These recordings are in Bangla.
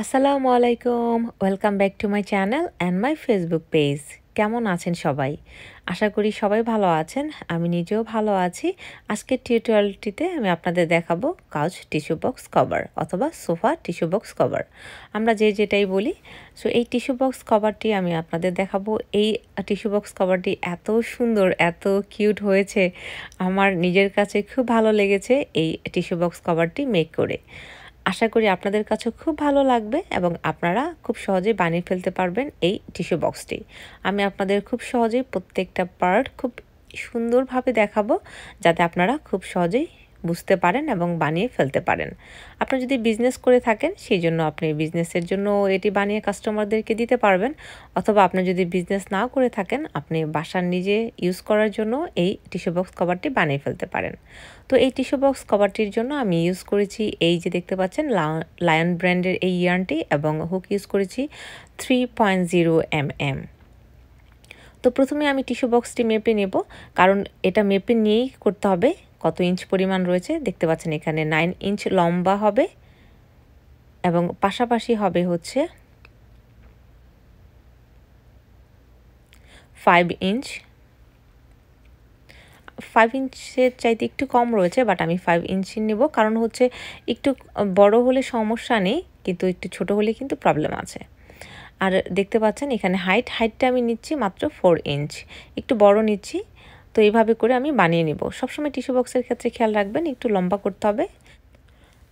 আসসালামু আলাইকুম welcome back to my channel and my Facebook page কেমন আছেন সবাই আশা করি সবাই ভালো আছেন আমি নিজেও ভালো আছি আজকের টিউটোরিয়ালটিতে আমি আপনাদের দেখাবো কাউচ টিস্যু বক্স কভার অথবা সোফা টিস্যু বক্স কভার আমরা যে যেটাই বলি সো এই টিস্যু বক্স কভারটি আমি আপনাদের দেখাবো এই টিস্যু বক্স কভারটি এত সুন্দর এত কিউট হয়েছে আমার নিজের কাছে খুব ভালো লেগেছে এই টিস্যু বক্স কভারটি মেক করে আশা করি আপনাদের কাছে খুব ভালো লাগবে এবং আপনারা খুব সহজেই বানিয়ে ফেলতে পারবেন এই টিস্যু বক্সটি আমি আপনাদের খুব সহজেই প্রত্যেকটা পার্ট খুব সুন্দরভাবে দেখাবো যাতে আপনারা খুব সহজেই বুঝতে পারেন এবং বানিয়ে ফেলতে পারেন আপনি যদি বিজনেস করে থাকেন সেই জন্য আপনি বিজনেসের জন্য এটি বানিয়ে কাস্টমারদেরকে দিতে পারবেন অথবা আপনি যদি বিজনেস না করে থাকেন আপনি বাসার নিজে ইউজ করার জন্য এই টিস্যু বক্স কভারটি বানিয়ে ফেলতে পারেন তো এই টিস্যু বক্স কভারটির জন্য আমি ইউজ করেছি এই যে দেখতে পাচ্ছেন লায়ন ব্র্যান্ডের এই ইয়ার্নটি এবং হুক ইউজ করেছি three point zero M M তো প্রথমে আমি টিস্যু বক্সটি মেপে নেব কারণ এটা মেপে নিয়েই করতে হবে কত ইঞ্চ পরিমাণ রয়েছে দেখতে পাচ্ছেন এখানে নাইন ইঞ্চ লম্বা হবে এবং পাশাপাশি হবে হচ্ছে ফাইভ ইঞ্চ ফাইভ ইঞ্চের চাইতে একটু কম রয়েছে বাট আমি ফাইভ ইঞ্চি নেব কারণ হচ্ছে একটু বড় হলে সমস্যা নেই কিন্তু একটু ছোট হলে কিন্তু প্রবলেম আছে আর দেখতে পাচ্ছেন এখানে হাইট হাইটটা আমি নিচ্ছি মাত্র ফোর ইঞ্চ একটু বড় নিচ্ছি তো এইভাবে করে আমি বানিয়ে নেব সবসময় টিস্যু বক্সের ক্ষেত্রে খেয়াল রাখবেন একটু লম্বা করতে হবে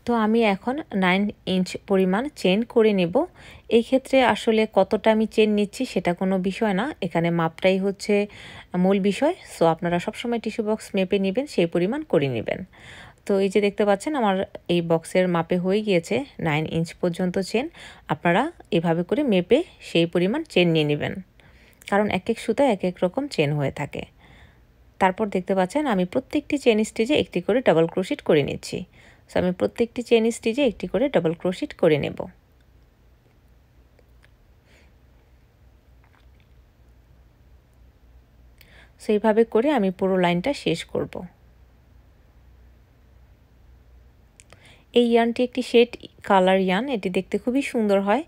তো আমি এখন নাইন ইঞ্চ পরিমাণ চেন করে নেব এই ক্ষেত্রে আসলে কতটা আমি চেন নিচ্ছি সেটা কোনো বিষয় না এখানে মাপটাই হচ্ছে মূল বিষয় সো আপনারা সবসময় টিস্যু বক্স মেপে নেবেন সেই পরিমাণ করে নেবেন তো এই যে দেখতে পাচ্ছেন আমার এই বক্সের মাপে হয়ে গিয়েছে নাইন ইঞ্চ পর্যন্ত চেন আপনারা এভাবে করে মেপে সেই পরিমাণ চেন নিয়ে নেবেন কারণ এক এক সুতা এক এক রকম চেন হয়ে থাকে তারপর দেখতে পাচ্ছেন আমি প্রত্যেকটি চেন স্টিচে একটি করে ডাবল ক্রোশিট করে নিচ্ছি সো আমি প্রত্যেকটি চেন স্টিচে একটি করে ডাবল ক্রোশিট করে নেব সেইভাবে করে আমি পুরো লাইনটা শেষ করব এই ইয়ানটি একটি শেড কালার ইয়ান এটি দেখতে খুবই সুন্দর হয়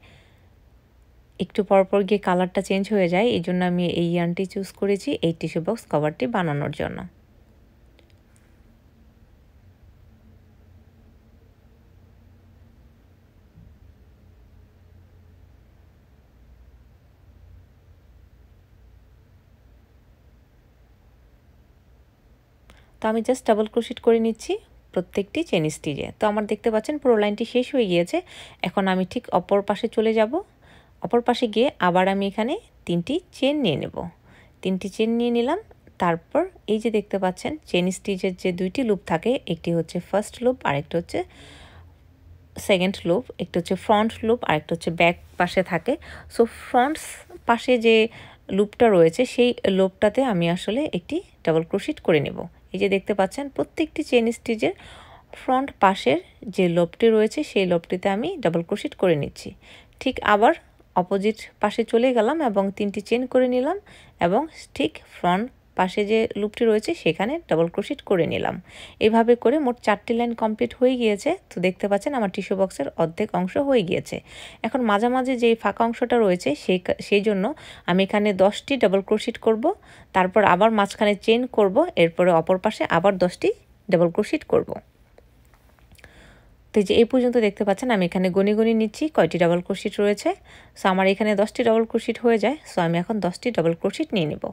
একটু পরপর গিয়ে কালারটা চেঞ্জ হয়ে যায় এই জন্য আমি এই ইয়ানটি চুজ করেছি এই টিস্যু বক্স কভারটি বানানোর জন্য তো আমি জাস্ট ডাবল ক্রোশিট করে নিচ্ছি প্রত্যেকটি চেন স্টিচে তো আমার দেখতে পাচ্ছেন পুরো লাইনটি শেষ হয়ে গিয়েছে এখন আমি ঠিক অপর পাশে চলে যাব অপর পাশে গিয়ে আবার আমি এখানে তিনটি চেন নিয়ে নেব তিনটি চেন নিয়ে নিলাম তারপর এই যে দেখতে পাচ্ছেন চেন স্টিচের যে দুইটি লুপ থাকে একটি হচ্ছে ফার্স্ট লুপ একটা হচ্ছে সেকেন্ড লুপ একটা হচ্ছে ফ্রন্ট লুপ আর একটা হচ্ছে ব্যাক পাশে থাকে সো ফ্রন্ট পাশে যে লুপটা রয়েছে সেই লুপটাতে আমি আসলে একটি ডাবল ক্রোশিট করে নেব এই যে দেখতে পাচ্ছেন প্রত্যেকটি চেন স্টিচের ফ্রন্ট পাশের যে লোপটি রয়েছে সেই লোপটিতে আমি ডাবল ক্রোশিট করে নিচ্ছি ঠিক আবার অপোজিট পাশে চলে গেলাম এবং তিনটি চেন করে নিলাম এবং ঠিক ফ্রন্ট পাশে যে লুপটি রয়েছে সেখানে ডাবল ক্রোশিট করে নিলাম এভাবে করে মোট চারটি লাইন কমপ্লিট হয়ে গিয়েছে তো দেখতে পাচ্ছেন আমার টিস্যু বক্সের অর্ধেক অংশ হয়ে গিয়েছে এখন মাঝামাঝি যে ফাঁকা অংশটা রয়েছে সেই সেই জন্য আমি এখানে দশটি ডাবল ক্রোশিট করব তারপর আবার মাঝখানে চেন করব এরপরে অপর পাশে আবার দশটি ডাবল ক্রোশিট করবো তো যে এই পর্যন্ত দেখতে পাচ্ছেন আমি এখানে গনি গনি নিচ্ছি কয়টি ডাবল ক্রোশিট রয়েছে সো আমার এখানে দশটি ডাবল ক্রোশিট হয়ে যায় সো আমি এখন দশটি ডাবল ক্রোশিট নিয়ে নেব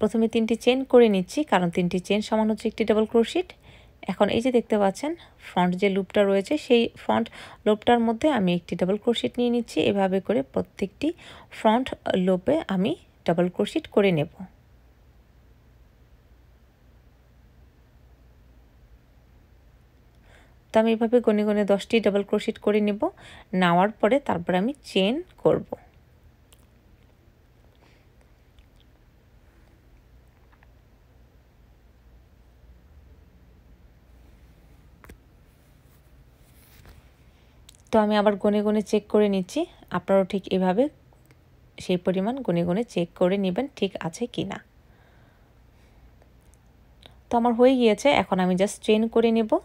প্রথমে তিনটি চেন করে নিচ্ছি কারণ তিনটি চেন সমান হচ্ছে একটি ডাবল ক্রোশিট এখন এই যে দেখতে পাচ্ছেন ফ্রন্ট যে লুপটা রয়েছে সেই ফ্রন্ট লোপটার মধ্যে আমি একটি ডাবল ক্রোশিট নিয়ে নিচ্ছি এভাবে করে প্রত্যেকটি ফ্রন্ট লোপে আমি ডাবল ক্রোশিট করে নেব তো আমি এভাবে গনে গনে দশটি ডাবল ক্রোশিট করে নেব নেওয়ার পরে তারপরে আমি চেন করব তো আমি আবার গনে গনে চেক করে নিচ্ছি আপনারাও ঠিক এভাবে সেই পরিমাণ গুনে গনে চেক করে নেবেন ঠিক আছে কি না তো আমার হয়ে গিয়েছে এখন আমি জাস্ট চেন করে নেবো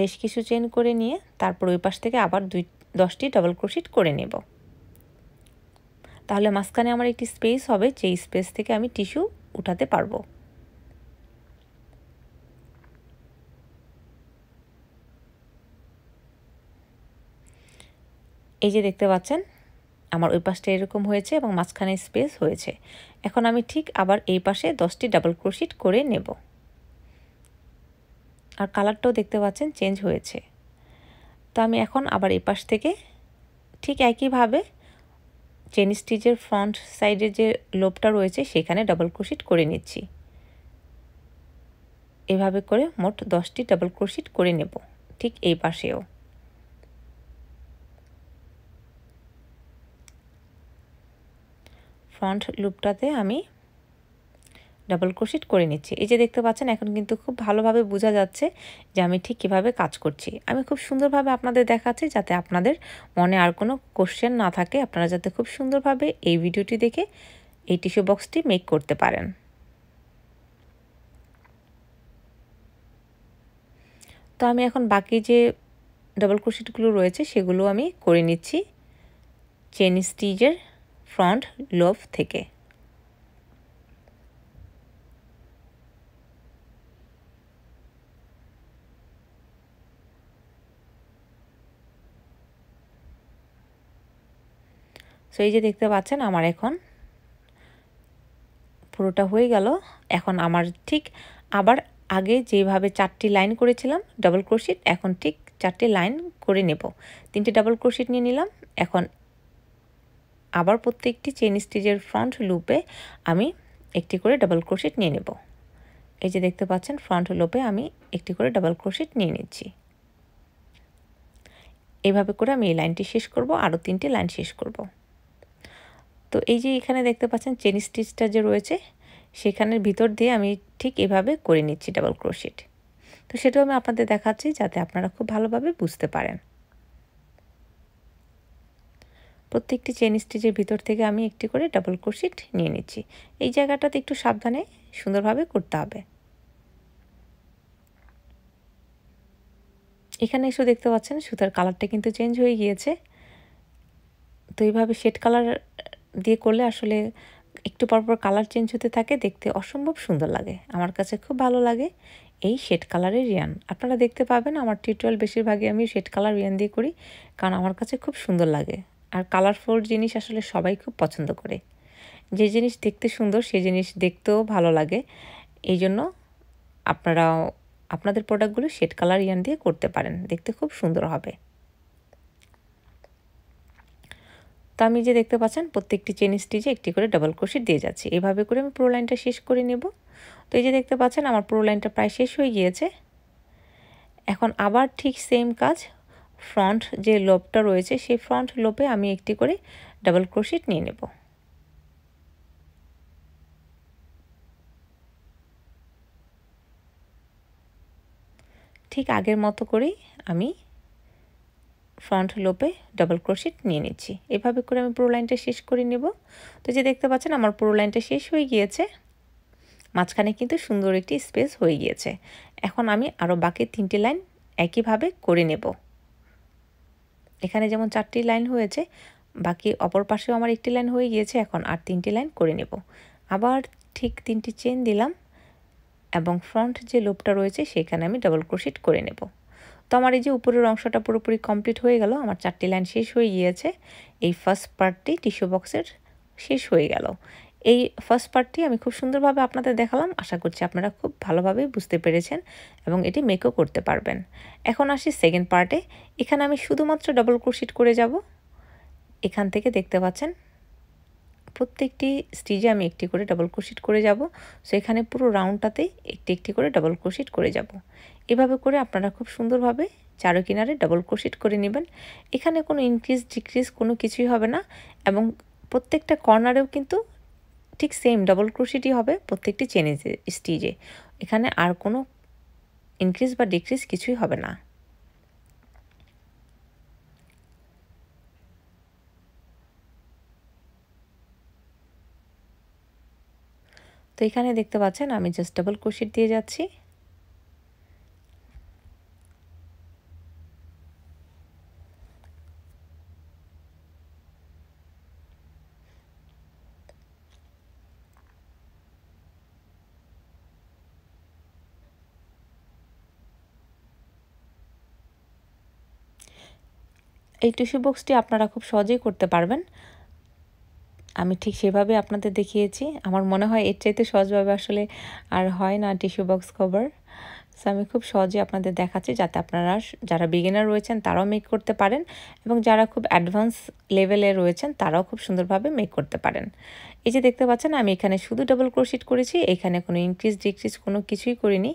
বেশ কিছু চেন করে নিয়ে তারপর ওই পাশ থেকে আবার দুই দশটি ডবল ক্রোশিট করে নেব তাহলে মাঝখানে আমার একটি স্পেস হবে যেই স্পেস থেকে আমি টিস্যু উঠাতে পারবো এই যে দেখতে পাচ্ছেন আমার ওই পাশটা এরকম হয়েছে এবং মাঝখানে স্পেস হয়েছে এখন আমি ঠিক আবার এই পাশে দশটি ডাবল ক্রোশিট করে নেব আর কালারটাও দেখতে পাচ্ছেন চেঞ্জ হয়েছে তো আমি এখন আবার এই পাশ থেকে ঠিক একইভাবে চেন স্টিচের ফ্রন্ট সাইডের যে লোপটা রয়েছে সেখানে ডাবল ক্রোশিট করে নিচ্ছি এভাবে করে মোট দশটি ডাবল ক্রোশিট করে নেব ঠিক এই পাশেও ফ্রন্ট লুপটাতে আমি ডাবল ক্রোশেট করে নিচ্ছি এই যে দেখতে পাচ্ছেন এখন কিন্তু খুব ভালোভাবে বোঝা যাচ্ছে যে আমি ঠিক কীভাবে কাজ করছি আমি খুব সুন্দরভাবে আপনাদের দেখাচ্ছি যাতে আপনাদের মনে আর কোনো কোশ্চেন না থাকে আপনারা যাতে খুব সুন্দরভাবে এই ভিডিওটি দেখে এই টিস্যু বক্সটি মেক করতে পারেন তো আমি এখন বাকি যে ডাবল ক্রোশেটগুলো রয়েছে সেগুলো আমি করে নিচ্ছি চেন স্টিজের ফ্রন্ট লোভ থেকে সো এই যে দেখতে পাচ্ছেন আমার এখন পুরোটা হয়ে গেল এখন আমার ঠিক আবার আগে যেভাবে চারটি লাইন করেছিলাম ডাবল ক্রোশিট এখন ঠিক চারটি লাইন করে নেব তিনটি ডাবল ক্রোশিট নিয়ে নিলাম এখন আবার প্রত্যেকটি চেন স্টিচের ফ্রন্ট লুপে আমি একটি করে ডাবল ক্রোশিট নিয়ে নেব এই যে দেখতে পাচ্ছেন ফ্রন্ট লুপে আমি একটি করে ডাবল ক্রোশিট নিয়ে নিচ্ছি এভাবে করে আমি এই লাইনটি শেষ করব আরও তিনটি লাইন শেষ করব তো এই যে এখানে দেখতে পাচ্ছেন চেন স্টিচটা যে রয়েছে সেখানের ভিতর দিয়ে আমি ঠিক এভাবে করে নিচ্ছি ডাবল ক্রোশেট তো সেটাও আমি আপনাদের দেখাচ্ছি যাতে আপনারা খুব ভালোভাবে বুঝতে পারেন প্রত্যেকটি চেন স্টিচের ভিতর থেকে আমি একটি করে ডাবল ক্রোশেট নিয়ে নিচ্ছি এই জায়গাটাতে একটু সাবধানে সুন্দরভাবে করতে হবে এখানে এসেও দেখতে পাচ্ছেন সুতার কালারটা কিন্তু চেঞ্জ হয়ে গিয়েছে তো এইভাবে শেড কালার দিয়ে করলে আসলে একটু পরপর কালার চেঞ্জ হতে থাকে দেখতে অসম্ভব সুন্দর লাগে আমার কাছে খুব ভালো লাগে এই শেড কালারের রিয়ান আপনারা দেখতে পাবেন আমার টিউটোরিয়াল বেশিরভাগই আমি শেড কালার রিয়ান দিয়ে করি কারণ আমার কাছে খুব সুন্দর লাগে আর কালারফুল জিনিস আসলে সবাই খুব পছন্দ করে যে জিনিস দেখতে সুন্দর সেই জিনিস দেখতেও ভালো লাগে এই জন্য আপনারা আপনাদের প্রোডাক্টগুলো শেড কালার ইয়ান দিয়ে করতে পারেন দেখতে খুব সুন্দর হবে তো আমি যে দেখতে পাচ্ছেন প্রত্যেকটি চেন স্টিচে একটি করে ডাবল ক্রোশে দিয়ে যাচ্ছি এভাবে করে আমি পুরো লাইনটা শেষ করে নেব তো এই যে দেখতে পাচ্ছেন আমার পুরো লাইনটা প্রায় শেষ হয়ে গিয়েছে এখন আবার ঠিক সেম কাজ ফ্রন্ট যে লোপটা রয়েছে সেই ফ্রন্ট লোপে আমি একটি করে ডাবল ক্রোশিট নিয়ে নেব ঠিক আগের মতো করেই আমি ফ্রন্ট লোপে ডাবল ক্রোশেট নিয়ে নিচ্ছি এভাবে করে আমি পুরো লাইনটা শেষ করে নেব তো যে দেখতে পাচ্ছেন আমার পুরো লাইনটা শেষ হয়ে গিয়েছে মাঝখানে কিন্তু সুন্দর একটি স্পেস হয়ে গিয়েছে এখন আমি আরও বাকি তিনটি লাইন একইভাবে করে নেব এখানে যেমন চারটি লাইন হয়েছে বাকি অপর পাশেও আমার একটি লাইন হয়ে গিয়েছে এখন আর তিনটি লাইন করে নেব আবার ঠিক তিনটি চেন দিলাম এবং ফ্রন্ট যে লোপটা রয়েছে সেখানে আমি ডাবল ক্রোশিট করে নেব তো আমার এই যে উপরের অংশটা পুরোপুরি কমপ্লিট হয়ে গেল আমার চারটি লাইন শেষ হয়ে গিয়েছে এই ফার্স্ট পার্টটি টিস্যু বক্সের শেষ হয়ে গেল এই ফার্স্ট পার্টটি আমি খুব সুন্দরভাবে আপনাদের দেখালাম আশা করছি আপনারা খুব ভালোভাবে বুঝতে পেরেছেন এবং এটি মেকও করতে পারবেন এখন আসি সেকেন্ড পার্টে এখানে আমি শুধুমাত্র ডবল ক্রোশিট করে যাব এখান থেকে দেখতে পাচ্ছেন প্রত্যেকটি স্টিজে আমি একটি করে ডাবল ক্রোশিট করে যাব সো এখানে পুরো রাউন্ডটাতেই একটি একটি করে ডাবল ক্রোশিট করে যাব এভাবে করে আপনারা খুব সুন্দরভাবে চারো কিনারে ডাবল ক্রোশিট করে নেবেন এখানে কোনো ইনক্রিজ ডিক্রিজ কোনো কিছুই হবে না এবং প্রত্যেকটা কর্নারেও কিন্তু ঠিক সেম ডাবল ক্রোশিটই হবে প্রত্যেকটি চেনে স্টিজে এখানে আর কোনো ইনক্রিজ বা ডিক্রিজ কিছুই হবে না তো এখানে দেখতে পাচ্ছেন আমি জাস্ট ডাবল ক্রোশিট দিয়ে যাচ্ছি এই টিস্যু বক্সটি আপনারা খুব সহজেই করতে পারবেন আমি ঠিক সেভাবে আপনাদের দেখিয়েছি আমার মনে হয় এর চাইতে সহজভাবে আসলে আর হয় না টিস্যু বক্স কভার সো আমি খুব সহজে আপনাদের দেখাচ্ছি যাতে আপনারা যারা বিগিনার রয়েছেন তারাও মেক করতে পারেন এবং যারা খুব অ্যাডভান্স লেভেলে রয়েছেন তারাও খুব সুন্দরভাবে মেক করতে পারেন এই যে দেখতে পাচ্ছেন আমি এখানে শুধু ডাবল ক্রোশিট করেছি এখানে কোনো ইনক্রিজ ডিক্রিজ কোনো কিছুই করিনি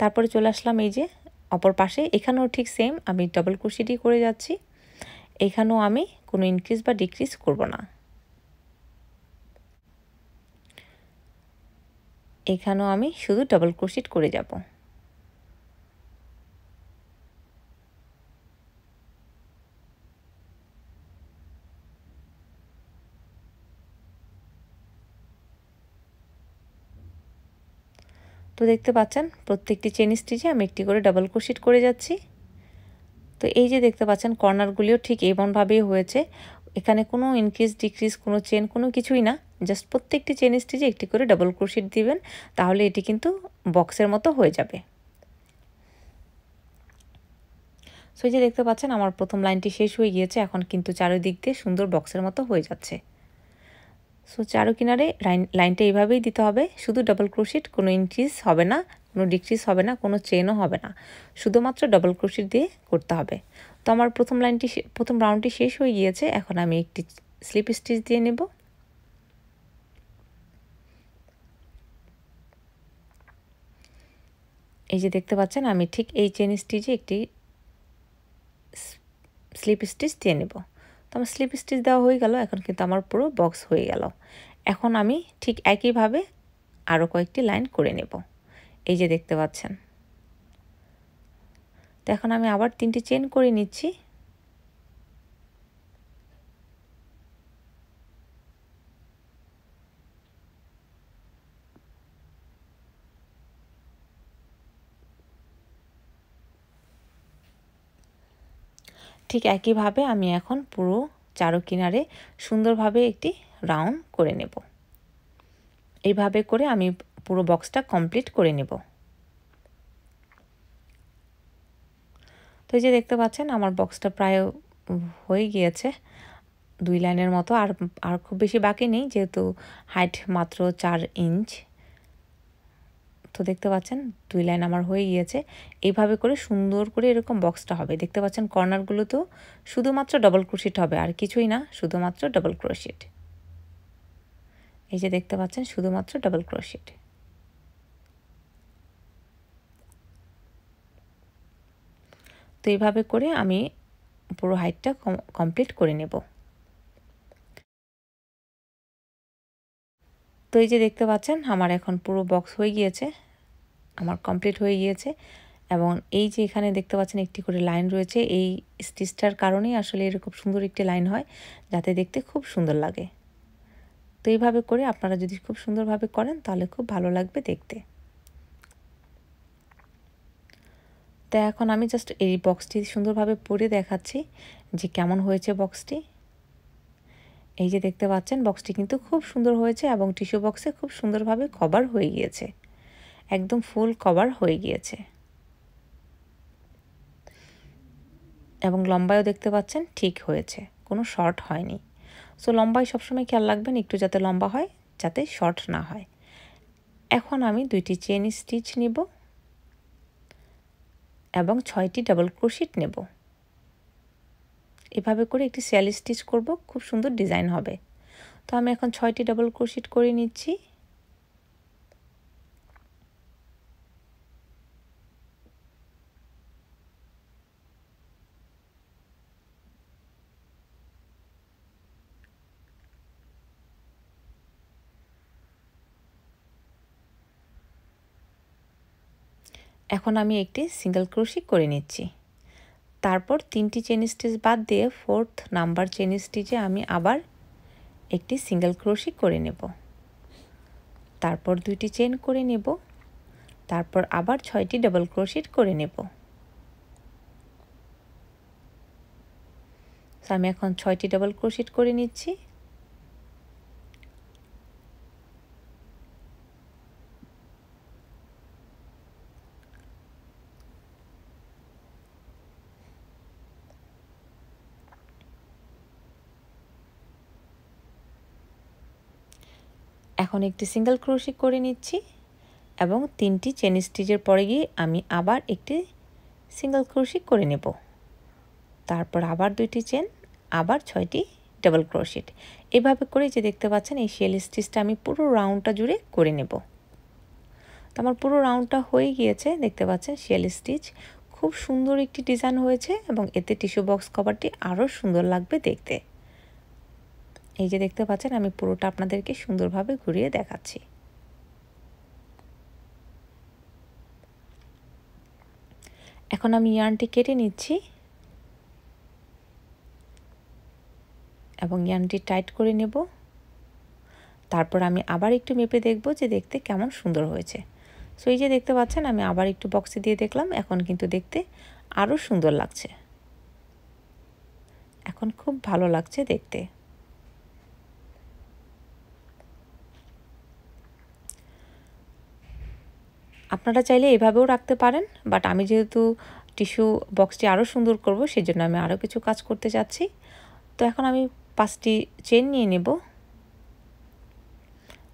তারপরে চলে আসলাম এই যে অপর পাশে এখানেও ঠিক সেম আমি ডবল ক্রোশিটই করে যাচ্ছি এখানেও আমি কোনো ইনক্রিজ বা ডিক্রিজ করব না এখানেও আমি শুধু ডাবল ক্রোশিট করে যাব তো দেখতে পাচ্ছেন প্রত্যেকটি চেন স্টিচে আমি একটি করে ডাবল ক্রোশিট করে যাচ্ছি তো এই যে দেখতে পাচ্ছেন কর্নারগুলিও ঠিক এমনভাবেই হয়েছে এখানে কোনো ইনক্রিজ ডিক্রিজ কোনো চেন কোনো কিছুই না জাস্ট প্রত্যেকটি চেন স্টিচে একটি করে ডাবল ক্রোশিট দিবেন তাহলে এটি কিন্তু বক্সের মতো হয়ে যাবে সো যে দেখতে পাচ্ছেন আমার প্রথম লাইনটি শেষ হয়ে গিয়েছে এখন কিন্তু চারিদিক দিয়ে সুন্দর বক্সের মতো হয়ে যাচ্ছে সো চারো কিনারে লাইনটা এইভাবেই দিতে হবে শুধু ডাবল ক্রোশিট কোনো ইনক্রিজ হবে না কোনো ডিক্রিজ হবে না কোনো চেনও হবে না শুধুমাত্র ডবল ক্রোশিট দিয়ে করতে হবে তো আমার প্রথম লাইনটি প্রথম রাউন্ডটি শেষ হয়ে গিয়েছে এখন আমি একটি স্লিপ স্টিচ দিয়ে নেব এই যে দেখতে পাচ্ছেন আমি ঠিক এই চেন স্টিচে একটি স্লিপ স্টিচ দিয়ে নেব তো আমার স্লিপ স্টিচ দেওয়া হয়ে গেল এখন কিন্তু আমার পুরো বক্স হয়ে গেল এখন আমি ঠিক একইভাবে আরও কয়েকটি লাইন করে নেব এই যে দেখতে পাচ্ছেন তো এখন আমি আবার তিনটি চেন করে নিচ্ছি ঠিক একইভাবে আমি এখন পুরো চারো কিনারে সুন্দরভাবে একটি রাউন্ড করে নেব এইভাবে করে আমি পুরো বক্সটা কমপ্লিট করে নেব তো এই যে দেখতে পাচ্ছেন আমার বক্সটা প্রায় হয়ে গিয়েছে দুই লাইনের মতো আর আর খুব বেশি বাকি নেই যেহেতু হাইট মাত্র চার ইঞ্চ তো দেখতে পাচ্ছেন দুই লাইন আমার হয়ে গিয়েছে এইভাবে করে সুন্দর করে এরকম বক্সটা হবে দেখতে পাচ্ছেন কর্নারগুলো তো শুধুমাত্র ডবল ক্রোশিট হবে আর কিছুই না শুধুমাত্র ডবল ক্রোশিট এই যে দেখতে পাচ্ছেন শুধুমাত্র ডবল ক্রোশিট তো এইভাবে করে আমি পুরো হাইটটা কমপ্লিট করে নেব তো এই যে দেখতে পাচ্ছেন আমার এখন পুরো বক্স হয়ে গিয়েছে আমার কমপ্লিট হয়ে গিয়েছে এবং এই যে এখানে দেখতে পাচ্ছেন একটি করে লাইন রয়েছে এই স্টিচটার কারণেই আসলে এরকম সুন্দর একটি লাইন হয় যাতে দেখতে খুব সুন্দর লাগে তো এইভাবে করে আপনারা যদি খুব সুন্দরভাবে করেন তাহলে খুব ভালো লাগবে দেখতে তা এখন আমি জাস্ট এই বক্সটি সুন্দরভাবে পরে দেখাচ্ছি যে কেমন হয়েছে বক্সটি এই যে দেখতে পাচ্ছেন বক্সটি কিন্তু খুব সুন্দর হয়েছে এবং টিস্যু বক্সে খুব সুন্দরভাবে কভার হয়ে গিয়েছে একদম ফুল কভার হয়ে গিয়েছে এবং লম্বায়ও দেখতে পাচ্ছেন ঠিক হয়েছে কোনো শর্ট হয়নি সো লম্বায় সবসময় খেয়াল রাখবেন একটু যাতে লম্বা হয় যাতে শর্ট না হয় এখন আমি দুইটি চেন স্টিচ নিব এবং ছয়টি ডাবল ক্রোশিট নেব এভাবে করে একটি স্যালি স্টিচ করব খুব সুন্দর ডিজাইন হবে তো আমি এখন ছয়টি ডাবল ক্রোশিট করে নিচ্ছি এখন আমি একটি সিঙ্গেল ক্রোশি করে নিচ্ছি তারপর তিনটি চেন স্টিচ বাদ দিয়ে ফোর্থ নাম্বার চেন স্টিচে আমি আবার একটি সিঙ্গেল ক্রোশি করে নেব তারপর দুইটি চেন করে নেব তারপর আবার ছয়টি ডাবল ক্রোশিট করে নেব আমি এখন ছয়টি ডাবল ক্রোশিট করে নিচ্ছি এখন একটি সিঙ্গেল ক্রোশি করে নিচ্ছি এবং তিনটি চেন স্টিচের পরে গিয়ে আমি আবার একটি সিঙ্গেল ক্রোশি করে নেব তারপর আবার দুইটি চেন আবার ছয়টি ডাবল ক্রোশিট এভাবে করে যে দেখতে পাচ্ছেন এই শেল স্টিচটা আমি পুরো রাউন্ডটা জুড়ে করে নেব তো আমার পুরো রাউন্ডটা হয়ে গিয়েছে দেখতে পাচ্ছেন শেল স্টিচ খুব সুন্দর একটি ডিজাইন হয়েছে এবং এতে টিস্যু বক্স কভারটি আরও সুন্দর লাগবে দেখতে এই যে দেখতে পাচ্ছেন আমি পুরোটা আপনাদেরকে সুন্দরভাবে ঘুরিয়ে দেখাচ্ছি এখন আমি ইয়ানটি কেটে নিচ্ছি এবং ইয়ানটি টাইট করে নেব তারপর আমি আবার একটু মেপে দেখব যে দেখতে কেমন সুন্দর হয়েছে সো এই যে দেখতে পাচ্ছেন আমি আবার একটু বক্সে দিয়ে দেখলাম এখন কিন্তু দেখতে আরও সুন্দর লাগছে এখন খুব ভালো লাগছে দেখতে আপনারা চাইলে এভাবেও রাখতে পারেন বাট আমি যেহেতু টিস্যু বক্সটি আরও সুন্দর করব জন্য আমি আরও কিছু কাজ করতে চাচ্ছি তো এখন আমি পাঁচটি চেন নিয়ে নেব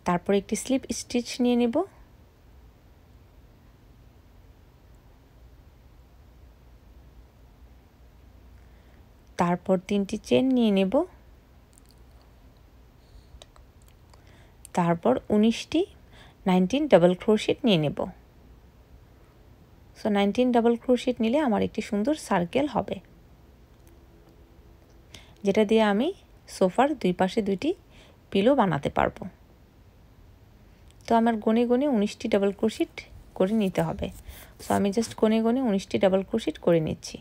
তারপর একটি স্লিপ স্টিচ নিয়ে নেব তারপর তিনটি চেন নিয়ে নেব তারপর উনিশটি নাইনটিন ডাবল ক্রোশিট নিয়ে নেব সো নাইনটিন ডাবল ক্রোশেট নিলে আমার একটি সুন্দর সার্কেল হবে যেটা দিয়ে আমি সোফার দুই পাশে দুইটি পিলো বানাতে পারবো তো আমার গনে গনে উনিশটি ডাবল ক্রোশেট করে নিতে হবে সো আমি জাস্ট গনে গনে উনিশটি ডাবল ক্রোশেট করে নিচ্ছি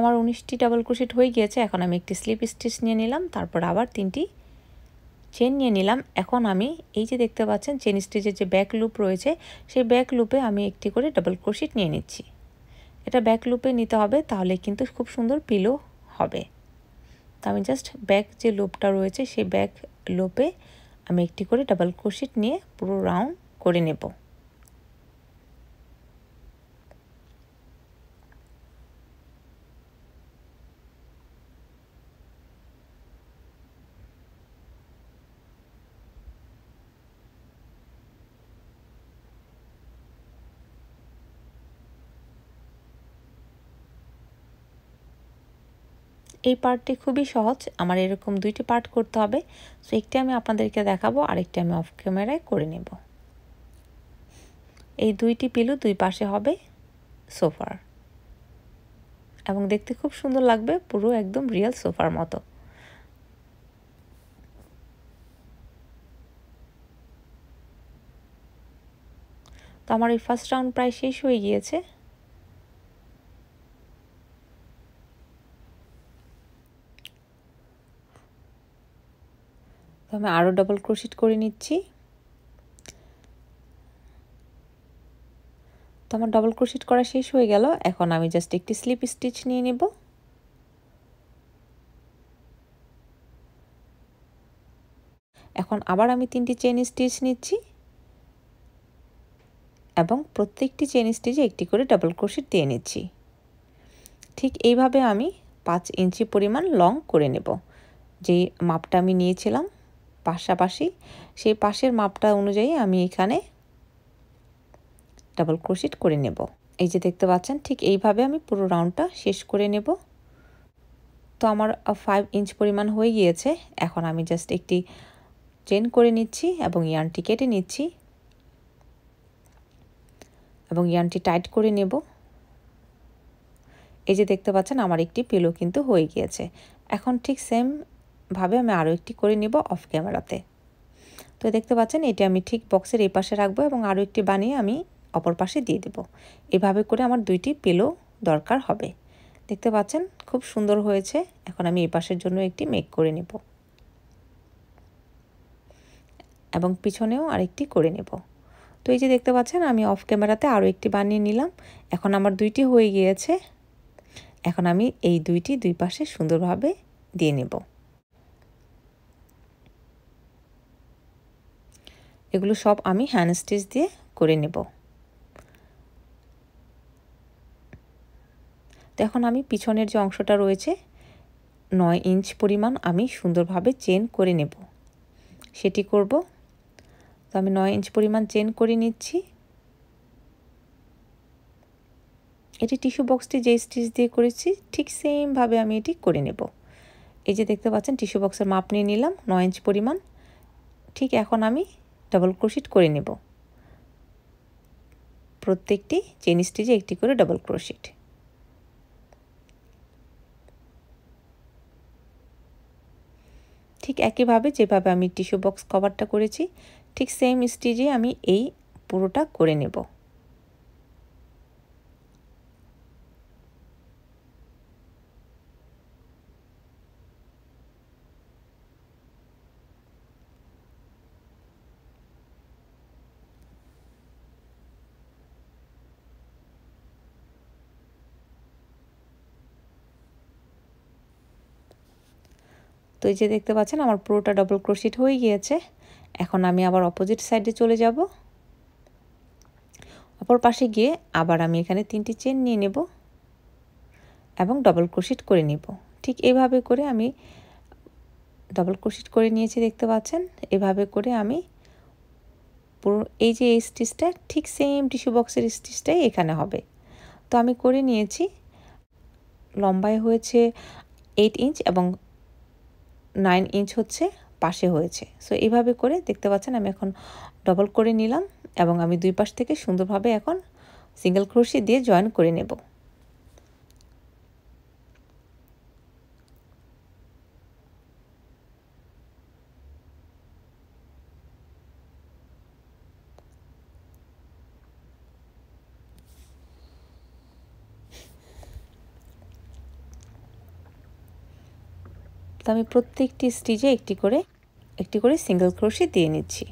আমার উনিশটি ডাবল ক্রোশিট হয়ে গিয়েছে এখন আমি একটি স্লিপ স্টিচ নিয়ে নিলাম তারপর আবার তিনটি চেন নিয়ে নিলাম এখন আমি এই যে দেখতে পাচ্ছেন চেন স্টিচের যে ব্যাক লুপ রয়েছে সেই ব্যাক লুপে আমি একটি করে ডাবল ক্রোশিট নিয়ে নিচ্ছি এটা ব্যাক লুপে নিতে হবে তাহলে কিন্তু খুব সুন্দর পিলো হবে তো আমি জাস্ট ব্যাক যে লোপটা রয়েছে সেই ব্যাক লোপে আমি একটি করে ডাবল ক্রোশিট নিয়ে পুরো রাউন্ড করে নেবো এই পার্টটি খুবই সহজ আমার এরকম দুইটি পার্ট করতে হবে সো একটি আমি আপনাদেরকে দেখাবো আরেকটি আমি অফ ক্যামেরায় করে নেব এই দুইটি পিলু দুই পাশে হবে সোফার এবং দেখতে খুব সুন্দর লাগবে পুরো একদম রিয়েল সোফার মতো তো আমার এই ফার্স্ট রাউন্ড প্রায় শেষ হয়ে গিয়েছে আমি আরও ডাবল ক্রোশিট করে নিচ্ছি তো আমার ডাবল ক্রোশিট করা শেষ হয়ে গেল এখন আমি জাস্ট একটি স্লিপ স্টিচ নিয়ে নেব এখন আবার আমি তিনটি চেন স্টিচ নিচ্ছি এবং প্রত্যেকটি চেন স্টিচে একটি করে ডাবল ক্রোশিট দিয়ে নিচ্ছি ঠিক এইভাবে আমি পাঁচ ইঞ্চি পরিমাণ লং করে নেব যেই মাপটা আমি নিয়েছিলাম পাশাপাশি সেই পাশের মাপটা অনুযায়ী আমি এখানে ডাবল ক্রোশিট করে নেব এই যে দেখতে পাচ্ছেন ঠিক এইভাবে আমি পুরো রাউন্ডটা শেষ করে নেব তো আমার ফাইভ ইঞ্চ পরিমাণ হয়ে গিয়েছে এখন আমি জাস্ট একটি চেন করে নিচ্ছি এবং ইয়ানটি কেটে নিচ্ছি এবং ইয়ানটি টাইট করে নেব এই যে দেখতে পাচ্ছেন আমার একটি পিলো কিন্তু হয়ে গিয়েছে এখন ঠিক সেম ভাবে আমি আরও একটি করে নিব অফ ক্যামেরাতে তো দেখতে পাচ্ছেন এটি আমি ঠিক বক্সের এই পাশে রাখবো এবং আরও একটি বানিয়ে আমি অপর পাশে দিয়ে দেব এভাবে করে আমার দুইটি পেলো দরকার হবে দেখতে পাচ্ছেন খুব সুন্দর হয়েছে এখন আমি এই পাশের জন্য একটি মেক করে নেব এবং পিছনেও আরেকটি করে নেব তো এই যে দেখতে পাচ্ছেন আমি অফ ক্যামেরাতে আরও একটি বানিয়ে নিলাম এখন আমার দুইটি হয়ে গিয়েছে এখন আমি এই দুইটি দুই পাশে সুন্দরভাবে দিয়ে নেব এগুলো সব আমি হ্যান্ড স্টিচ দিয়ে করে নেব তো এখন আমি পিছনের যে অংশটা রয়েছে নয় ইঞ্চ পরিমাণ আমি সুন্দরভাবে চেন করে নেব সেটি করব তো আমি নয় ইঞ্চ পরিমাণ চেন করে নিচ্ছি এটি টিস্যু বক্সটি যে স্টিচ দিয়ে করেছি ঠিক সেমভাবে আমি এটি করে নেব এই যে দেখতে পাচ্ছেন টিস্যু বক্সের মাপ নিয়ে নিলাম নয় ইঞ্চ পরিমাণ ঠিক এখন আমি ডাবল ক্রোশিট করে নেব প্রত্যেকটি চেন স্টিচে একটি করে ডাবল ক্রোশিট ঠিক একইভাবে যেভাবে আমি টিস্যু বক্স কভারটা করেছি ঠিক সেম স্টিচে আমি এই পুরোটা করে নেব তো এই যে দেখতে পাচ্ছেন আমার পুরোটা ডবল ক্রোশিট হয়ে গিয়েছে এখন আমি আবার অপোজিট সাইডে চলে যাব অপর পাশে গিয়ে আবার আমি এখানে তিনটি চেন নিয়ে নেব এবং ডবল ক্রোশিট করে নেব ঠিক এইভাবে করে আমি ডবল ক্রোশিট করে নিয়েছি দেখতে পাচ্ছেন এভাবে করে আমি পুরো এই যে এই স্টিচটা ঠিক সেম টিস্যু বক্সের স্টিচটাই এখানে হবে তো আমি করে নিয়েছি লম্বায় হয়েছে এইট ইঞ্চ এবং নাইন ইঞ্চ হচ্ছে পাশে হয়েছে সো এইভাবে করে দেখতে পাচ্ছেন আমি এখন ডবল করে নিলাম এবং আমি দুই পাশ থেকে সুন্দরভাবে এখন সিঙ্গেল ক্রোশি দিয়ে জয়েন করে নেব তো আমি প্রত্যেকটি স্টিচে একটি করে একটি করে সিঙ্গেল ক্রোশে দিয়ে নিচ্ছি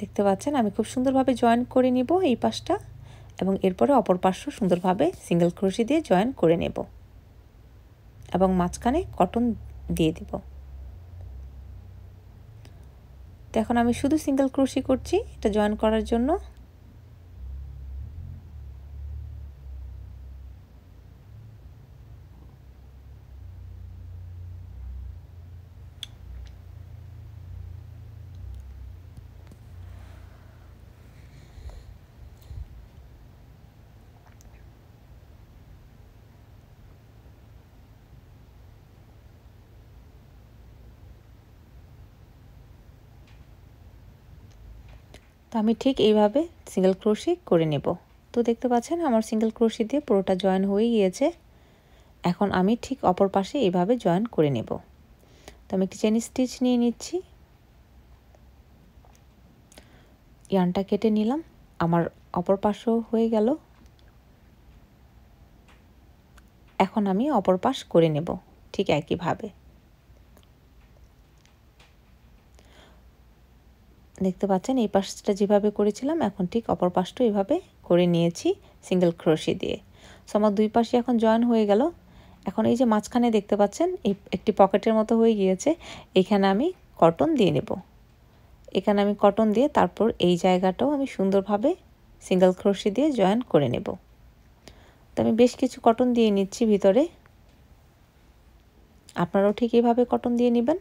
দেখতে পাচ্ছেন আমি খুব সুন্দরভাবে জয়েন করে নিব এই পাশটা এবং এরপরে অপর পার্শ্ব সুন্দরভাবে সিঙ্গেল ক্রোশি দিয়ে জয়েন করে নেব এবং মাঝখানে কটন দিয়ে দিব তো এখন আমি শুধু সিঙ্গেল ক্রোশি করছি এটা জয়েন করার জন্য তো আমি ঠিক এইভাবে সিঙ্গেল ক্রোশি করে নেব তো দেখতে পাচ্ছেন আমার সিঙ্গেল ক্রোশি দিয়ে পুরোটা জয়েন হয়ে গিয়েছে এখন আমি ঠিক অপর পাশে এইভাবে জয়েন করে নেব তো আমি একটি চেন স্টিচ নিয়ে নিচ্ছি ইয়ানটা কেটে নিলাম আমার অপর পাশও হয়ে গেল এখন আমি অপর পাশ করে নেব ঠিক একইভাবে দেখতে পাচ্ছেন এই পাশটা যেভাবে করেছিলাম এখন ঠিক অপর পাশটা এভাবে করে নিয়েছি সিঙ্গেল ক্রোশি দিয়ে সো আমার দুই পাশে এখন জয়েন হয়ে গেল এখন এই যে মাঝখানে দেখতে পাচ্ছেন এই একটি পকেটের মতো হয়ে গিয়েছে এখানে আমি কটন দিয়ে নেব এখানে আমি কটন দিয়ে তারপর এই জায়গাটাও আমি সুন্দরভাবে সিঙ্গেল ক্রোশি দিয়ে জয়েন করে নেব তো আমি বেশ কিছু কটন দিয়ে নিচ্ছি ভিতরে আপনারাও ঠিক এইভাবে কটন দিয়ে নেবেন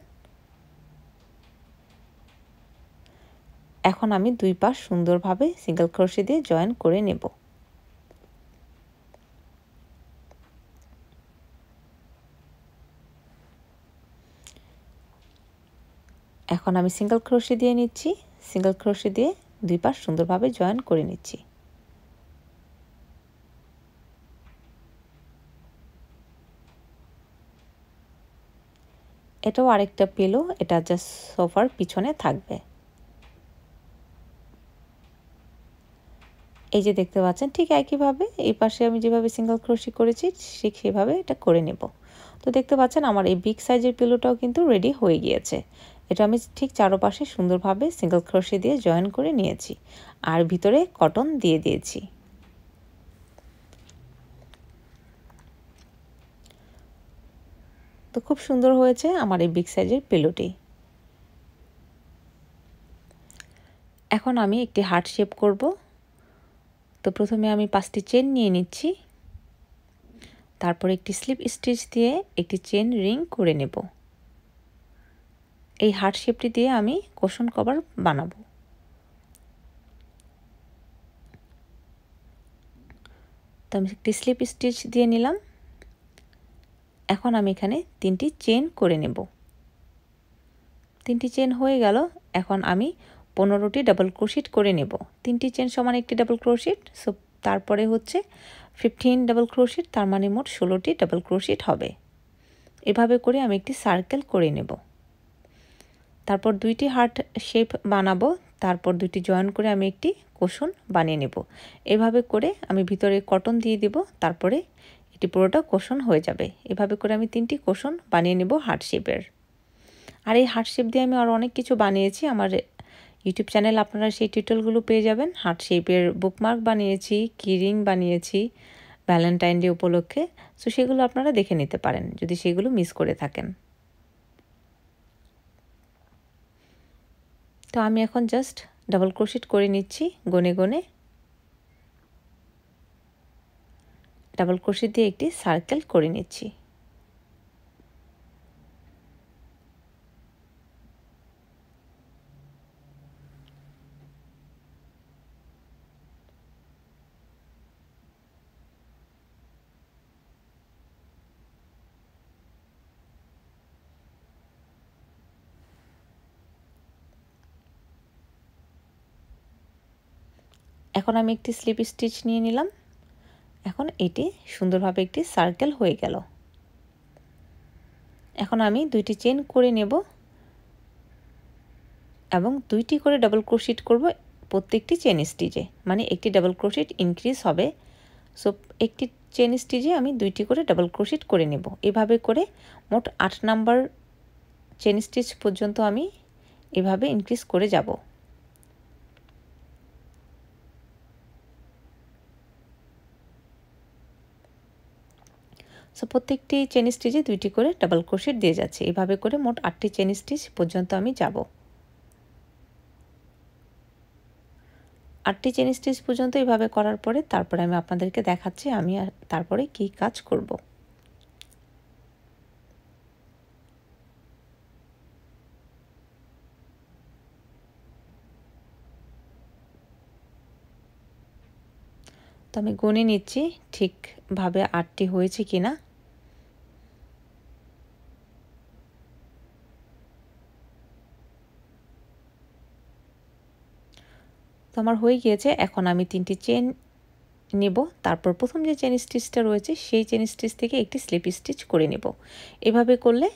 এখন আমি দুই পাশ সুন্দরভাবে সিঙ্গেল ক্রোশে দিয়ে জয়েন করে নেব এখন আমি সিঙ্গেল ক্রোশে দিয়ে নিচ্ছি সিঙ্গেল ক্রোশে দিয়ে দুই পাশ সুন্দরভাবে জয়েন করে নিচ্ছি এটাও আরেকটা পেলো এটা জাস্ট সোফার পিছনে থাকবে এই যে দেখতে পাচ্ছেন ঠিক একইভাবে এই পাশে আমি যেভাবে সিঙ্গেল ক্রোশি করেছি ঠিক সেভাবে এটা করে নেব তো দেখতে পাচ্ছেন আমার এই বিগ সাইজের পিলোটাও কিন্তু রেডি হয়ে গিয়েছে এটা আমি ঠিক চারোপাশে সুন্দরভাবে সিঙ্গেল ক্রোশি দিয়ে জয়েন করে নিয়েছি আর ভিতরে কটন দিয়ে দিয়েছি তো খুব সুন্দর হয়েছে আমার এই বিগ সাইজের পিলোটি এখন আমি একটি হার্ট শেপ করবো তো প্রথমে আমি পাঁচটি চেন নিয়ে নিচ্ছি তারপর একটি স্লিপ স্টিচ দিয়ে একটি চেন রিং করে নেব এই হার্ট শেপটি দিয়ে আমি কোশন কভার বানাবো তো আমি একটি স্লিপ স্টিচ দিয়ে নিলাম এখন আমি এখানে তিনটি চেন করে নেব তিনটি চেন হয়ে গেল এখন আমি পনেরোটি ডাবল ক্রোশিট করে নেব তিনটি চেন সমান একটি ডাবল ক্রোশিট সো তারপরে হচ্ছে ফিফটিন ডাবল ক্রোশিট তার মানে মোট ষোলোটি ডাবল ক্রোশিট হবে এভাবে করে আমি একটি সার্কেল করে নেব তারপর দুইটি হার্ট শেপ বানাবো তারপর দুইটি জয়েন করে আমি একটি কোষণ বানিয়ে নেব এভাবে করে আমি ভিতরে কটন দিয়ে দেব তারপরে এটি পুরোটা কোষণ হয়ে যাবে এভাবে করে আমি তিনটি কোষণ বানিয়ে নেব হার্ট শেপের আর এই হার্ট শেপ দিয়ে আমি আর অনেক কিছু বানিয়েছি আমার ইউটিউব চ্যানেল আপনারা সেই টিউটোরিয়ালগুলো পেয়ে যাবেন হার্ট শেপের বুকমার্ক বানিয়েছি কিরিং বানিয়েছি ভ্যালেন্টাইন ডে উপলক্ষে সো সেগুলো আপনারা দেখে নিতে পারেন যদি সেগুলো মিস করে থাকেন তো আমি এখন জাস্ট ডাবল ক্রোশেট করে নিচ্ছি গনে গনে ডাবল ক্রোশেট দিয়ে একটি সার্কেল করে নিচ্ছি এখন আমি একটি স্লিপ স্টিচ নিয়ে নিলাম এখন এটি সুন্দরভাবে একটি সার্কেল হয়ে গেল এখন আমি দুইটি চেন করে নেব এবং দুইটি করে ডাবল ক্রোশিট করব প্রত্যেকটি চেন স্টিচে মানে একটি ডাবল ক্রোশিট ইনক্রিজ হবে সো একটি চেন স্টিচে আমি দুইটি করে ডাবল ক্রোশিট করে নেব এভাবে করে মোট আট নাম্বার চেন স্টিচ পর্যন্ত আমি এভাবে ইনক্রিজ করে যাব সো প্রত্যেকটি চেন স্টিচে দুইটি করে ডাবল ক্রোশেট দিয়ে যাচ্ছে এভাবে করে মোট আটটি চেন স্টিচ পর্যন্ত আমি যাব আটটি চেন স্টিচ পর্যন্ত এভাবে করার পরে তারপরে আমি আপনাদেরকে দেখাচ্ছি আমি তারপরে কি কাজ করব। তো আমি গুনে নিচ্ছি ঠিকভাবে আটটি হয়েছে কিনা তো আমার হয়ে গিয়েছে এখন আমি তিনটি চেন নেব তারপর প্রথম যে চেন স্টিচটা রয়েছে সেই চেন স্টিচ থেকে একটি স্লিপ স্টিচ করে নেব এভাবে করলে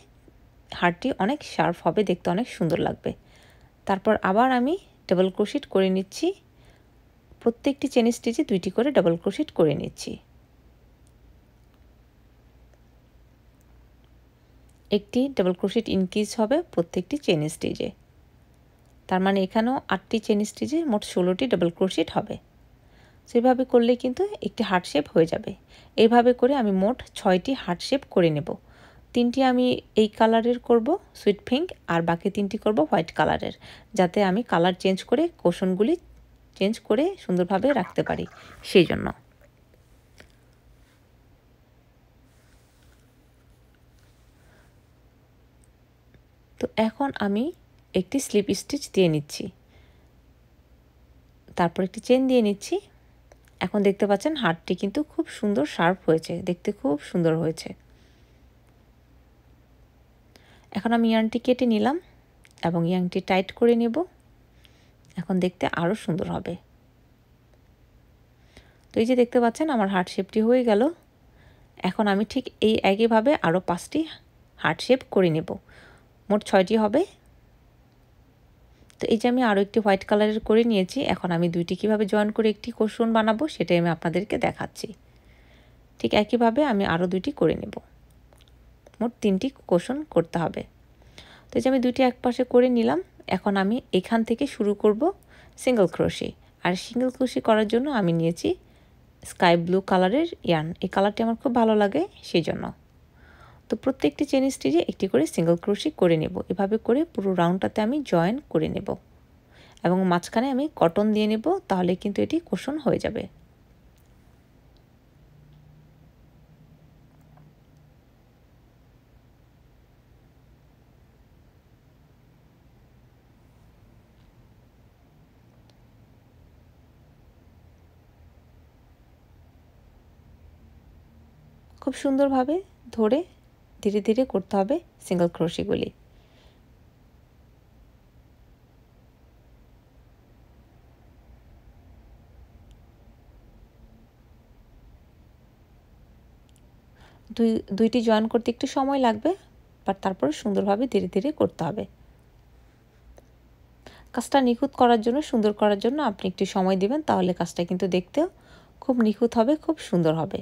হারটি অনেক শার্প হবে দেখতে অনেক সুন্দর লাগবে তারপর আবার আমি ডাবল ক্রোশিট করে নিচ্ছি প্রত্যেকটি চেন স্টিচে দুইটি করে ডাবল ক্রোশিট করে নিচ্ছি একটি ডাবল ক্রোশিট ইনক্রিজ হবে প্রত্যেকটি চেন স্টিচে তার মানে এখানেও আটটি চেন স্টিচে মোট ষোলোটি ডাবল ক্রোশিট হবে সেভাবে করলে কিন্তু একটি হার্ট শেপ হয়ে যাবে এইভাবে করে আমি মোট ছয়টি হার্ট শেপ করে নেব তিনটি আমি এই কালারের করব সুইট পিঙ্ক আর বাকি তিনটি করব হোয়াইট কালারের যাতে আমি কালার চেঞ্জ করে কোশনগুলি চেঞ্জ করে সুন্দরভাবে রাখতে পারি সেই জন্য তো এখন আমি একটি স্লিপ স্টিচ দিয়ে নিচ্ছি তারপর একটি চেন দিয়ে নিচ্ছি এখন দেখতে পাচ্ছেন হাটটি কিন্তু খুব সুন্দর শার্প হয়েছে দেখতে খুব সুন্দর হয়েছে এখন আমি ইয়ানটি কেটে নিলাম এবং ইয়াংটি টাইট করে নেব এখন দেখতে আরও সুন্দর হবে তো এই যে দেখতে পাচ্ছেন আমার হার্ট শেপটি হয়ে গেল এখন আমি ঠিক এই একইভাবে আরও পাঁচটি হার্ট শেপ করে নেব মোট ছয়টি হবে তো এই যে আমি আরও একটি হোয়াইট কালারের করে নিয়েছি এখন আমি দুইটি কিভাবে জয়েন করে একটি কোষণ বানাবো সেটাই আমি আপনাদেরকে দেখাচ্ছি ঠিক একইভাবে আমি আরও দুইটি করে নেব মোট তিনটি কোশন করতে হবে তো এই যে আমি দুইটি একপাশে করে নিলাম এখন আমি এখান থেকে শুরু করব সিঙ্গেল ক্রোশি আর সিঙ্গেল ক্রোশি করার জন্য আমি নিয়েছি স্কাই ব্লু কালারের ইয়ান এই কালারটি আমার খুব ভালো লাগে সেই জন্য তো প্রত্যেকটি চেন স্টিচে একটি করে সিঙ্গেল ক্রোশি করে নেব এভাবে করে পুরো রাউন্ডটাতে আমি জয়েন করে নেব এবং মাঝখানে আমি কটন দিয়ে নেব তাহলে কিন্তু এটি কোষণ হয়ে যাবে খুব সুন্দরভাবে ধরে ধীরে ধীরে করতে হবে সিঙ্গেল ক্রোশিগুলি দুই দুইটি জয়েন করতে একটু সময় লাগবে বা তারপরে সুন্দরভাবে ধীরে ধীরে করতে হবে কাজটা নিখুঁত করার জন্য সুন্দর করার জন্য আপনি একটু সময় দিবেন তাহলে কাজটা কিন্তু দেখতেও খুব নিখুঁত হবে খুব সুন্দর হবে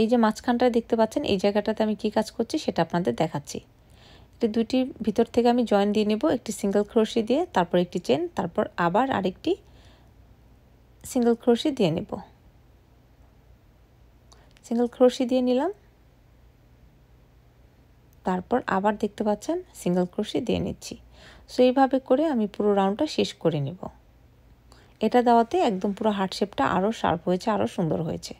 এই যে মাঝখানটায় দেখতে পাচ্ছেন এই জায়গাটাতে আমি কি কাজ করছি সেটা আপনাদের দেখাচ্ছি এটা দুইটির ভিতর থেকে আমি জয়েন দিয়ে নেব একটি সিঙ্গেল ক্রোশি দিয়ে তারপর একটি চেন তারপর আবার আরেকটি সিঙ্গেল ক্রোশি দিয়ে নেব সিঙ্গেল ক্রোশি দিয়ে নিলাম তারপর আবার দেখতে পাচ্ছেন সিঙ্গেল ক্রোশি দিয়ে নিচ্ছি সো এইভাবে করে আমি পুরো রাউন্ডটা শেষ করে নেব এটা দেওয়াতে একদম পুরো হার্ট শেপটা আরও শার্প হয়েছে আরও সুন্দর হয়েছে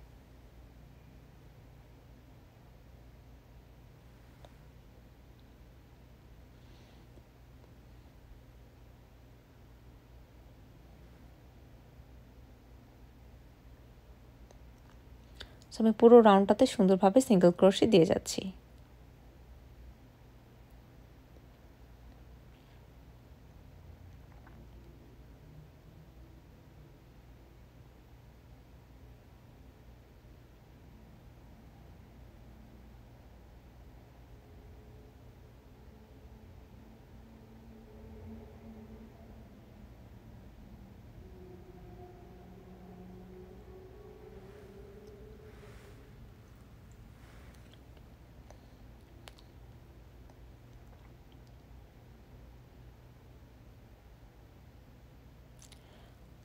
আমি পুরো রাউন্ডটাতে সুন্দরভাবে সিঙ্গেল ক্রোশি দিয়ে যাচ্ছি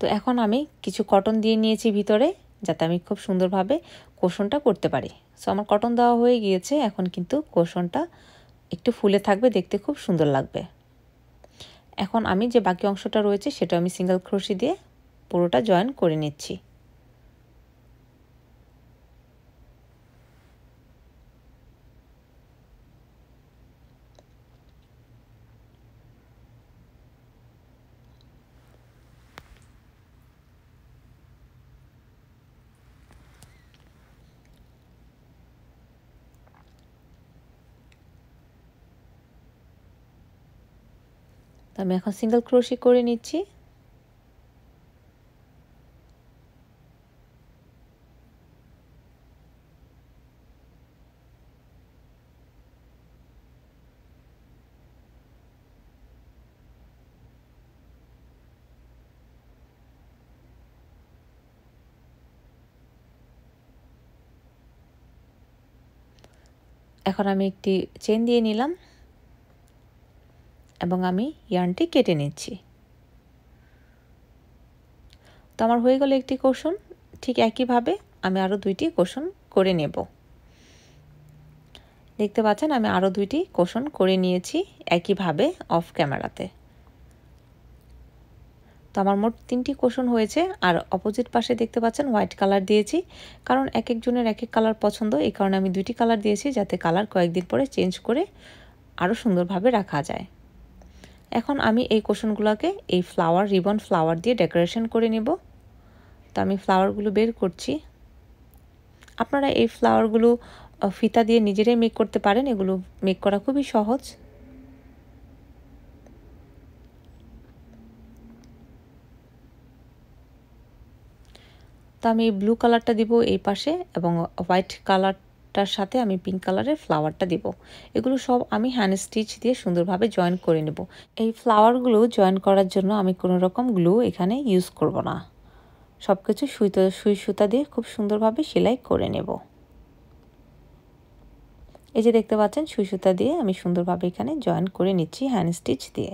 তো এখন আমি কিছু কটন দিয়ে নিয়েছি ভিতরে যাতে আমি খুব সুন্দরভাবে কোষণটা করতে পারি সো আমার কটন দেওয়া হয়ে গিয়েছে এখন কিন্তু কোষণটা একটু ফুলে থাকবে দেখতে খুব সুন্দর লাগবে এখন আমি যে বাকি অংশটা রয়েছে সেটা আমি সিঙ্গেল ক্রোশি দিয়ে পুরোটা জয়েন করে নিচ্ছি আমি এখন সিঙ্গেল ক্রোশি করে নিচ্ছি এখন আমি একটি চেন দিয়ে নিলাম এবং আমি ইয়ার্নটি কেটে নিচ্ছি তো আমার হয়ে গেল একটি কোশন ঠিক একইভাবে আমি আরও দুইটি কোশন করে নেব দেখতে পাচ্ছেন আমি আরও দুইটি কোশন করে নিয়েছি একইভাবে অফ ক্যামেরাতে তো আমার মোট তিনটি কোশন হয়েছে আর অপোজিট পাশে দেখতে পাচ্ছেন হোয়াইট কালার দিয়েছি কারণ এক একজনের এক এক কালার পছন্দ এই কারণে আমি দুইটি কালার দিয়েছি যাতে কালার কয়েকদিন পরে চেঞ্জ করে আরও সুন্দরভাবে রাখা যায় এখন আমি এই কোশনগুলোকে এই ফ্লাওয়ার রিবন ফ্লাওয়ার দিয়ে ডেকোরেশন করে নেব তো আমি ফ্লাওয়ারগুলো বের করছি আপনারা এই ফ্লাওয়ারগুলো ফিতা দিয়ে নিজেরাই মেক করতে পারেন এগুলো মেক করা খুবই সহজ তো আমি ব্লু কালারটা দিব এই পাশে এবং হোয়াইট কালার টার সাথে আমি পিঙ্ক কালারের ফ্লাওয়ারটা দেব এগুলো সব আমি হ্যান্ড স্টিচ দিয়ে সুন্দরভাবে জয়েন করে নেব এই ফ্লাওয়ারগুলো জয়েন করার জন্য আমি কোনো রকম গ্লু এখানে ইউজ করব না সব কিছু সুইতো সুই সুতা দিয়ে খুব সুন্দরভাবে সেলাই করে নেব এই যে দেখতে পাচ্ছেন সুই সুতা দিয়ে আমি সুন্দরভাবে এখানে জয়েন করে নিচ্ছি হ্যান্ড স্টিচ দিয়ে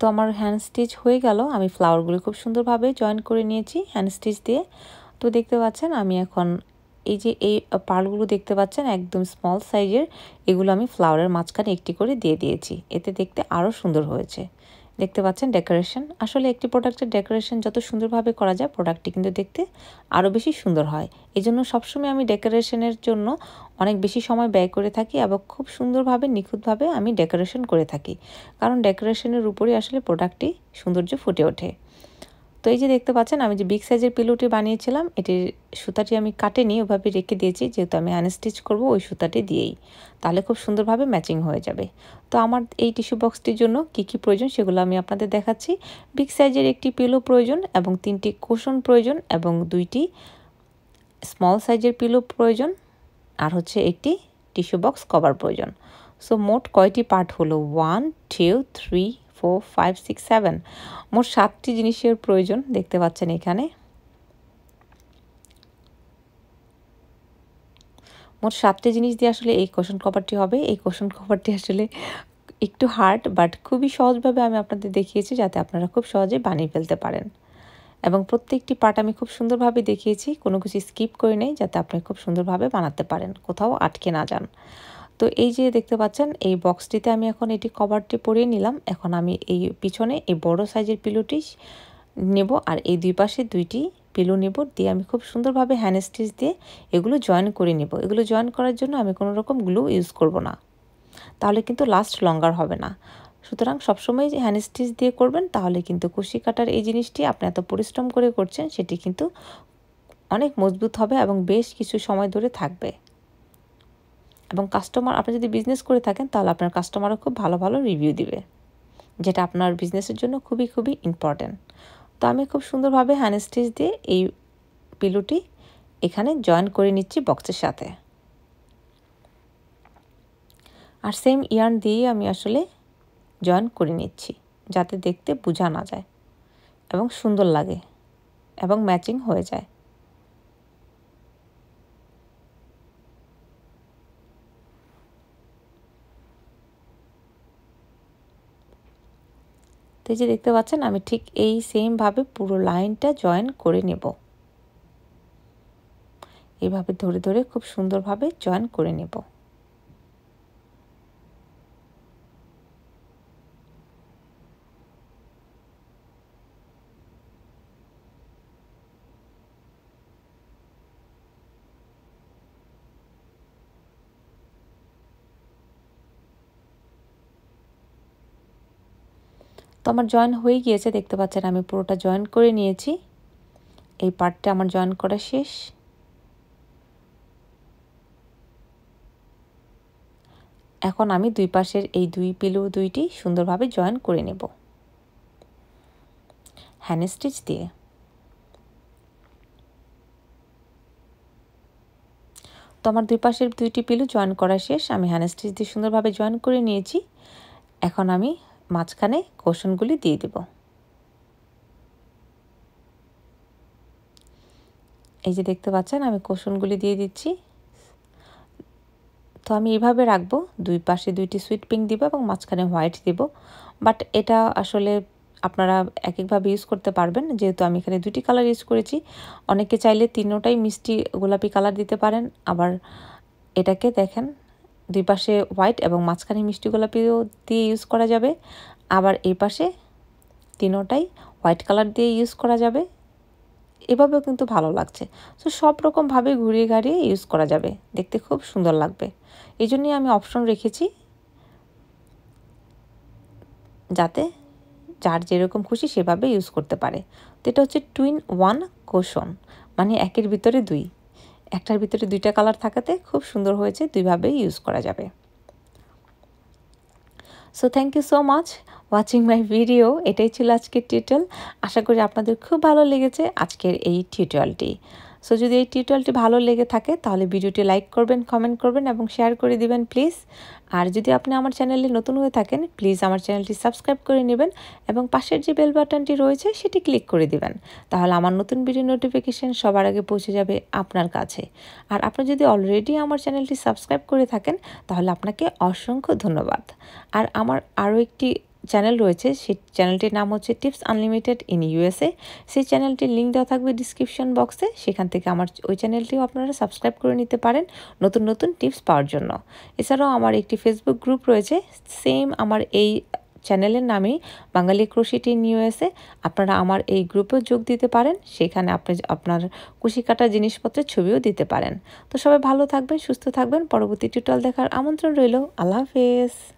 তো আমার হ্যান্ড স্টিচ হয়ে গেল আমি ফ্লাওয়ারগুলো খুব সুন্দরভাবে জয়েন করে নিয়েছি হ্যান্ড স্টিচ দিয়ে তো দেখতে পাচ্ছেন আমি এখন এই যে এই পার্লগুলো দেখতে পাচ্ছেন একদম স্মল সাইজের এগুলো আমি ফ্লাওয়ারের মাঝখানে একটি করে দিয়ে দিয়েছি এতে দেখতে আরও সুন্দর হয়েছে দেখতে পাচ্ছেন ডেকোরেশন আসলে একটি প্রোডাক্টের ডেকোরেশন যত সুন্দরভাবে করা যায় প্রোডাক্টটি কিন্তু দেখতে আরও বেশি সুন্দর হয় এই জন্য সবসময় আমি ডেকোরেশনের জন্য অনেক বেশি সময় ব্যয় করে থাকি এবং খুব সুন্দরভাবে নিখুঁতভাবে আমি ডেকোরেশন করে থাকি কারণ ডেকোরেশনের উপরে আসলে প্রোডাক্টটি সৌন্দর্য ফুটে ওঠে তো এই যে দেখতে পাচ্ছেন আমি যে বিগ সাইজের পিলোটি বানিয়েছিলাম এটির সুতাটি আমি কাটেনি ওভাবে রেখে দিয়েছি যেহেতু আমি আনস্টিচ করব ওই সুতাটি দিয়েই তাহলে খুব সুন্দরভাবে ম্যাচিং হয়ে যাবে তো আমার এই টিস্যু বক্সটির জন্য কি কি প্রয়োজন সেগুলো আমি আপনাদের দেখাচ্ছি বিগ সাইজের একটি পিলো প্রয়োজন এবং তিনটি কুশন প্রয়োজন এবং দুইটি স্মল সাইজের পিলো প্রয়োজন আর হচ্ছে একটি টিস্যু বক্স কভার প্রয়োজন সো মোট কয়টি পার্ট হলো one two three four five six seven মোট সাতটি জিনিসের প্রয়োজন দেখতে পাচ্ছেন এখানে মোট সাতটি জিনিস দিয়ে আসলে এই কোশন কভারটি হবে এই কোশন কভারটি আসলে একটু হার্ড বাট খুবই সহজভাবে আমি আপনাদের দেখিয়েছি যাতে আপনারা খুব সহজে বানিয়ে ফেলতে পারেন এবং প্রত্যেকটি পার্ট আমি খুব সুন্দরভাবে দেখিয়েছি কোনো কিছু স্কিপ করে নেই যাতে আপনি খুব সুন্দরভাবে বানাতে পারেন কোথাও আটকে না যান তো এই যে দেখতে পাচ্ছেন এই বক্সটিতে আমি এখন এটি কভারটি পরিয়ে নিলাম এখন আমি এই পিছনে এই বড় সাইজের পিলোটি নেব আর এই দুই পাশে দুইটি পিলো নেব দিয়ে আমি খুব সুন্দরভাবে হ্যান্ড স্টিচ দিয়ে এগুলো জয়েন করে নেব এগুলো জয়েন করার জন্য আমি কোনো রকম গ্লু ইউজ করব না তাহলে কিন্তু লাস্ট লঙ্গার হবে না সুতরাং সবসময় হ্যান্ড স্টিচ দিয়ে করবেন তাহলে কিন্তু কুশি কাটার এই জিনিসটি আপনি এত পরিশ্রম করে করছেন সেটি কিন্তু অনেক মজবুত হবে এবং বেশ কিছু সময় ধরে থাকবে এবং কাস্টমার আপনি যদি বিজনেস করে থাকেন তাহলে আপনার কাস্টমারও খুব ভালো ভালো রিভিউ দিবে যেটা আপনার বিজনেসের জন্য খুবই খুবই ইম্পর্ট্যান্ট তো আমি খুব সুন্দরভাবে হ্যান্ড স্টিচ দিয়ে এই পিলুটি এখানে জয়েন করে নিচ্ছি বক্সের সাথে আর সেম ইয়ার্ন দিয়ে আমি আসলে জয়েন করে নিচ্ছি যাতে দেখতে বোঝা না যায় এবং সুন্দর লাগে এবং ম্যাচিং হয়ে যায় তো এই যে দেখতে পাচ্ছেন আমি ঠিক এই সেমভাবে পুরো লাইনটা জয়েন করে নেব এভাবে ধরে ধরে খুব সুন্দরভাবে জয়েন করে নেব তো আমার জয়েন হয়ে গিয়েছে দেখতে পাচ্ছেন আমি পুরোটা জয়েন করে নিয়েছি এই পার্টটা আমার জয়েন করা শেষ এখন আমি দুই পাশের এই দুই পিলু দুইটি সুন্দরভাবে জয়েন করে নেব হ্যান্ড স্টিচ দিয়ে তো আমার দুই পাশের দুইটি পিলু জয়েন করা শেষ আমি হ্যান্ড স্টিচ দিয়ে সুন্দরভাবে জয়েন করে নিয়েছি এখন আমি মাঝখানে কোশনগুলি দিয়ে দেব এই যে দেখতে পাচ্ছেন আমি কোশনগুলি দিয়ে দিচ্ছি তো আমি এইভাবে রাখবো দুই পাশে দুইটি সুইট পিঙ্ক দিব এবং মাঝখানে হোয়াইট দিব বাট এটা আসলে আপনারা এক একভাবে ইউজ করতে পারবেন যেহেতু আমি এখানে দুটি কালার ইউজ করেছি অনেকে চাইলে তিনোটাই মিষ্টি গোলাপি কালার দিতে পারেন আবার এটাকে দেখেন দুই পাশে হোয়াইট এবং মাঝখানে মিষ্টি গোলাপিও দিয়ে ইউজ করা যাবে আবার এই পাশে তিনোটাই হোয়াইট কালার দিয়ে ইউজ করা যাবে এভাবেও কিন্তু ভালো লাগছে সো সব রকমভাবে ঘুরিয়ে ঘাড়িয়ে ইউজ করা যাবে দেখতে খুব সুন্দর লাগবে এই জন্যই আমি অপশন রেখেছি যাতে যার যেরকম খুশি সেভাবে ইউজ করতে পারে তো এটা হচ্ছে টুইন ওয়ান কোশন মানে একের ভিতরে দুই একটার ভিতরে দুইটা কালার থাকাতে খুব সুন্দর হয়েছে দুইভাবে ইউজ করা যাবে so thank you so much watching my video এটাই ছিল আজকের টিউটোরিয়াল আশা করি আপনাদের খুব ভালো লেগেছে আজকের এই টিউটোরিয়ালটি সো যদি এই টিউটোরিয়ালটি ভালো লেগে থাকে তাহলে ভিডিওটি লাইক করবেন কমেন্ট করবেন এবং শেয়ার করে দিবেন প্লিজ আর যদি আপনি আমার চ্যানেলে নতুন হয়ে থাকেন প্লিজ আমার চ্যানেলটি সাবস্ক্রাইব করে নেবেন এবং পাশের যে বেল বাটনটি রয়েছে সেটি ক্লিক করে দিবেন তাহলে আমার নতুন ভিডিও নোটিফিকেশান সবার আগে পৌঁছে যাবে আপনার কাছে আর আপনি যদি অলরেডি আমার চ্যানেলটি সাবস্ক্রাইব করে থাকেন তাহলে আপনাকে অসংখ্য ধন্যবাদ আর আমার আরও একটি চ্যানেল রয়েছে সেই চ্যানেলটির নাম হচ্ছে টিপস আনলিমিটেড ইন ইউএসএ সেই চ্যানেলটির লিঙ্ক দেওয়া থাকবে ডিসক্রিপশন বক্সে সেখান থেকে আমার ওই চ্যানেলটিও আপনারা সাবস্ক্রাইব করে নিতে পারেন নতুন নতুন টিপস পাওয়ার জন্য এছাড়াও আমার একটি ফেসবুক গ্রুপ রয়েছে সেম আমার এই চ্যানেলের নামেই বাঙালি ক্রোশিটি নিউএসে আপনারা আমার এই গ্রুপেও যোগ দিতে পারেন সেখানে আপনি আপনার কুশি কাটা জিনিসপত্রের ছবিও দিতে পারেন তো সবাই ভালো থাকবেন সুস্থ থাকবেন পরবর্তী টিউটাল দেখার আমন্ত্রণ রইল আল্লাহ হাফেজ